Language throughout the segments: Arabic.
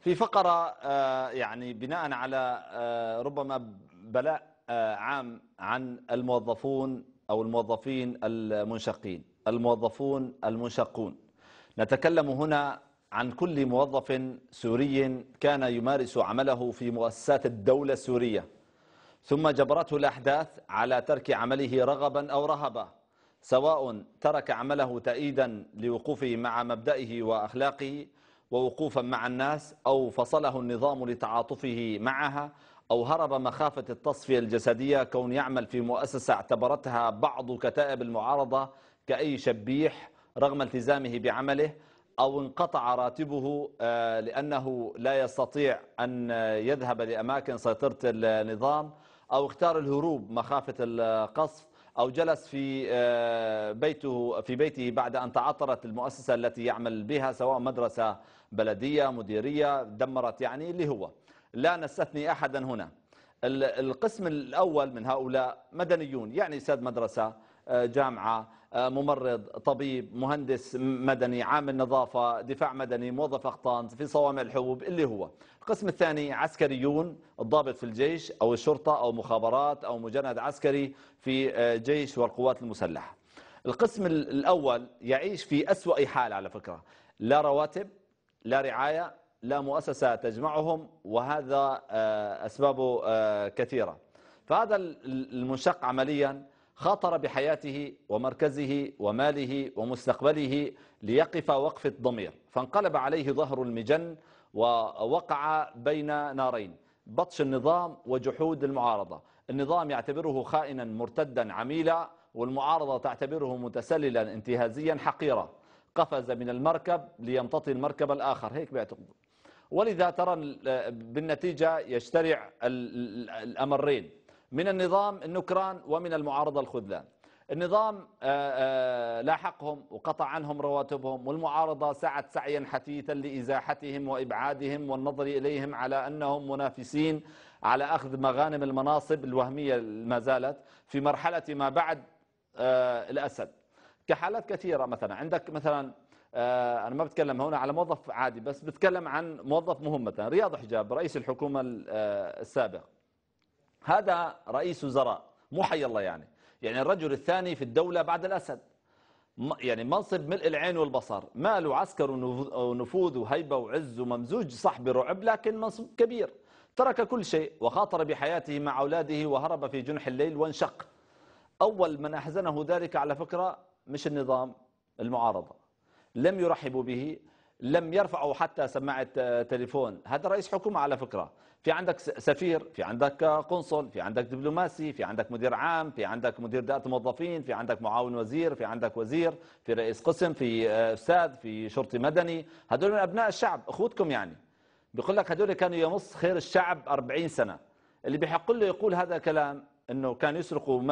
في فقرة آه، يعني بناء على آه، ربما بلاء آه، عام عن الموظفون أو الموظفين المنشقين الموظفون المنشقون نتكلم هنا عن كل موظف سوري كان يمارس عمله في مؤسسات الدولة السورية ثم جبرته الأحداث على ترك عمله رغبا أو رهبة سواء ترك عمله تأييدا لوقوفه مع مبدئه وأخلاقه ووقوفا مع الناس أو فصله النظام لتعاطفه معها أو هرب مخافة التصفية الجسدية كون يعمل في مؤسسة اعتبرتها بعض كتائب المعارضة كأي شبيح رغم التزامه بعمله أو انقطع راتبه آه، لأنه لا يستطيع أن يذهب لأماكن سيطرة النظام أو اختار الهروب مخافة القصف أو جلس في آه، بيته في بيته بعد أن تعطرت المؤسسة التي يعمل بها سواء مدرسة بلدية مديرية دمرت يعني اللي هو لا نستثني أحدا هنا القسم الأول من هؤلاء مدنيون يعني ساد مدرسة جامعه آه، ممرض طبيب مهندس مدني عامل نظافه دفاع مدني موظف اقطان في صوامع الحبوب اللي هو القسم الثاني عسكريون الضابط في الجيش او الشرطه او مخابرات او مجند عسكري في آه، جيش والقوات المسلحه القسم الاول يعيش في اسوا حال على فكره لا رواتب لا رعايه لا مؤسسه تجمعهم وهذا آه، اسبابه كثيره فهذا المنشق عمليا خاطر بحياته ومركزه وماله ومستقبله ليقف وقف الضمير فانقلب عليه ظهر المجن ووقع بين نارين بطش النظام وجحود المعارضة النظام يعتبره خائنا مرتدا عميلا والمعارضة تعتبره متسللا انتهازيا حقيرا قفز من المركب ليمتطي المركب الآخر هيك بيعتقد ولذا ترى بالنتيجة يشترع الأمرين من النظام النكران ومن المعارضة الخذلان النظام آه، آه، لاحقهم وقطع عنهم رواتبهم والمعارضة سعت سعيا حثيثا لإزاحتهم وإبعادهم والنظر إليهم على أنهم منافسين على أخذ مغانم المناصب الوهمية ما زالت في مرحلة ما بعد آه، الأسد كحالات كثيرة مثلا عندك مثلا أنا ما بتكلم هنا على موظف عادي بس بتكلم عن موظف مهم مثلا رياض حجاب رئيس الحكومة السابق هذا رئيس وزراء مو حي الله يعني يعني الرجل الثاني في الدولة بعد الأسد يعني منصب ملء العين والبصر ماله عسكر ونفوذ وهيبة وعز وممزوج صح برعب لكن منصب كبير ترك كل شيء وخاطر بحياته مع أولاده وهرب في جنح الليل وانشق أول من أحزنه ذلك على فكرة مش النظام المعارضة لم يرحبوا به لم يرفعوا حتى سماعة آه، تليفون هذا رئيس حكومة على فكرة في عندك سفير في عندك آه، قنصل في عندك دبلوماسي في عندك مدير عام في عندك مدير دائرة موظفين في عندك معاون وزير في عندك وزير في رئيس قسم في آه، أستاذ في شرطي مدني هدول من أبناء الشعب أخوتكم يعني بيقول لك هدول كانوا يمص خير الشعب 40 سنة اللي بيحق له يقول هذا الكلام انه كان يسرقوا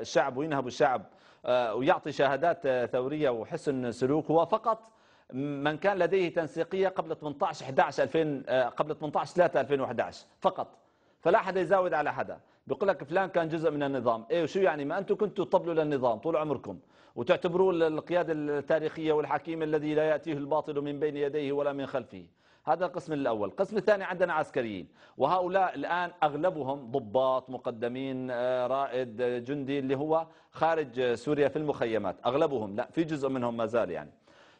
الشعب وينهبوا الشعب ويعطي شهادات ثوريه وحسن سلوك هو فقط من كان لديه تنسيقية قبل 18 11 2000 قبل 18 3 2011 فقط فلا حدا يزاود على حدا بيقول لك فلان كان جزء من النظام ايه وشو يعني ما انتم كنتوا تطبلوا للنظام طول عمركم وتعتبروه القيادة التاريخية والحكيم الذي لا يأتيه الباطل من بين يديه ولا من خلفه هذا القسم الأول القسم الثاني عندنا عسكريين وهؤلاء الآن أغلبهم ضباط مقدمين آه، رائد آه، جندي اللي هو خارج آه، سوريا في المخيمات أغلبهم لا في جزء منهم ما زال يعني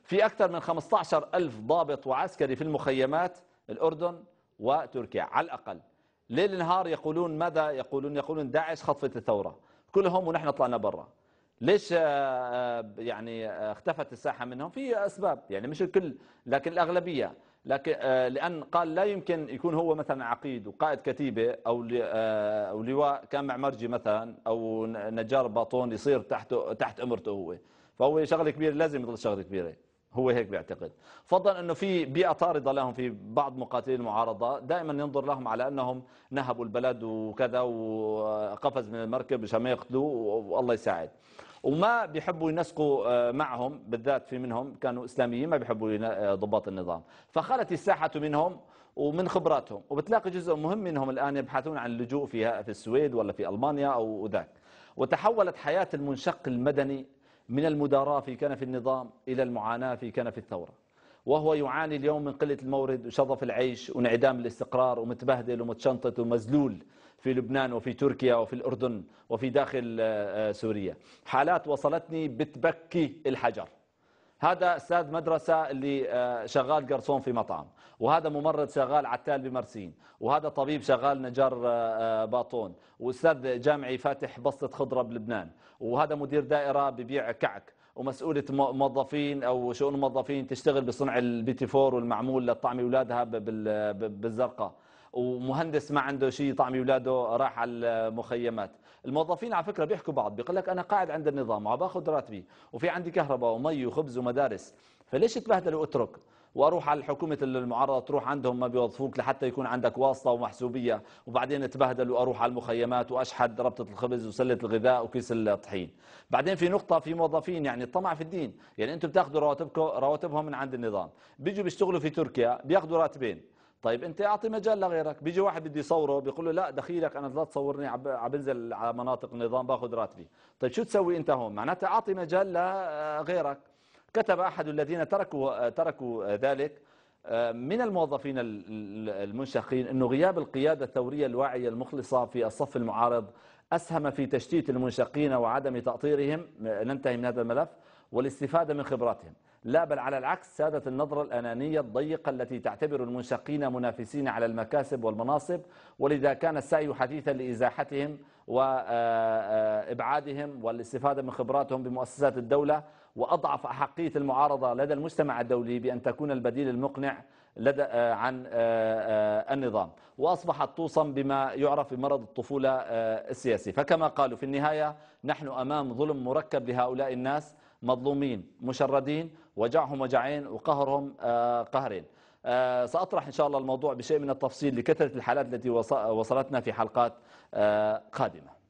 في أكثر من 15 ألف ضابط وعسكري في المخيمات الأردن وتركيا على الأقل ليل نهار يقولون ماذا يقولون يقولون داعش خطفت الثورة كلهم ونحن طلعنا برا ليش آه، آه، يعني آه، اختفت الساحة منهم في أسباب يعني مش الكل لكن الأغلبية لكن لأن قال لا يمكن يكون هو مثلا عقيد وقائد كتيبة أو أو لواء مع مرجي مثلا أو نجار باطون يصير تحته تحت أمرته هو فهو شغلة كبيرة لازم يضل شغلة كبيرة هو هيك بيعتقد فضلا أنه في بيئة طاردة لهم في بعض مقاتلي المعارضة دائما ينظر لهم على أنهم نهبوا البلد وكذا وقفز من المركب مشان ما يقتلوه والله يساعد وما بيحبوا ينسقوا آه، معهم بالذات في منهم كانوا إسلاميين ما بيحبوا آه، ضباط النظام فخلت الساحة منهم ومن خبراتهم وبتلاقي جزء مهم منهم الآن يبحثون عن اللجوء فيها في السويد ولا في ألمانيا أو ذاك وتحولت حياة المنشق المدني من المداراة في كنف النظام إلى المعاناة في كنف الثورة وهو يعاني اليوم من قلة المورد وشظف العيش وانعدام الاستقرار ومتبهدل ومتشنطط ومزلول في لبنان وفي تركيا وفي الأردن وفي داخل آه، آه، سوريا حالات وصلتني بتبكي الحجر هذا استاذ مدرسه اللي آه، شغال قرصون في مطعم وهذا ممرض شغال عتال بمرسين وهذا طبيب شغال نجار آه، آه، باطون واستاذ جامعي فاتح بسطه خضره بلبنان وهذا مدير دائره ببيع كعك ومسؤولة موظفين أو شؤون موظفين تشتغل بصنع البيتي فور والمعمول لطعم أولادها بالزرقاء ومهندس ما عنده شيء طعم أولاده راح على المخيمات الموظفين على فكرة بيحكوا بعض بيقول لك أنا قاعد عند النظام وباخذ راتبي وفي عندي كهرباء ومي وخبز ومدارس فليش تبهدل واترك واروح على الحكومه المعارضه تروح عندهم ما بيوظفوك لحتى يكون عندك واسطه ومحسوبيه وبعدين اتبهدل واروح على المخيمات واشحد ربطه الخبز وسله الغذاء وكيس الطحين بعدين في نقطه في موظفين يعني الطمع في الدين يعني انتم بتاخذوا رواتبكم رواتبهم من عند النظام بيجوا بيشتغلوا في تركيا بياخذوا راتبين طيب انت اعطي مجال لغيرك بيجي واحد بده يصوره بيقول له لا دخيلك انا لا تصورني بنزل على مناطق النظام باخذ راتبي طيب شو تسوي انت هون معناتها اعطي مجال لغيرك كتب احد الذين تركوا تركوا ذلك آه، من الموظفين المنشقين انه غياب القياده الثوريه الواعيه المخلصه في الصف المعارض اسهم في تشتيت المنشقين وعدم تاطيرهم آه، ننتهي من هذا الملف والاستفاده من خبراتهم لا بل على العكس سادت النظرة الأنانية الضيقة التي تعتبر المنشقين منافسين على المكاسب والمناصب ولذا كان السعي حديثا لإزاحتهم وإبعادهم آه، آه، والاستفادة من خبراتهم بمؤسسات الدولة وأضعف أحقية المعارضة لدى المجتمع الدولي بأن تكون البديل المقنع لدى آه، عن النظام وأصبحت توصم بما يعرف بمرض الطفولة السياسي فكما قالوا في النهاية نحن أمام ظلم مركب لهؤلاء الناس مظلومين مشردين وجعهم وجعين وقهرهم آه، قهرين آه، سأطرح إن شاء الله الموضوع بشيء من التفصيل لكثرة الحالات التي وصلتنا في حلقات آه، قادمة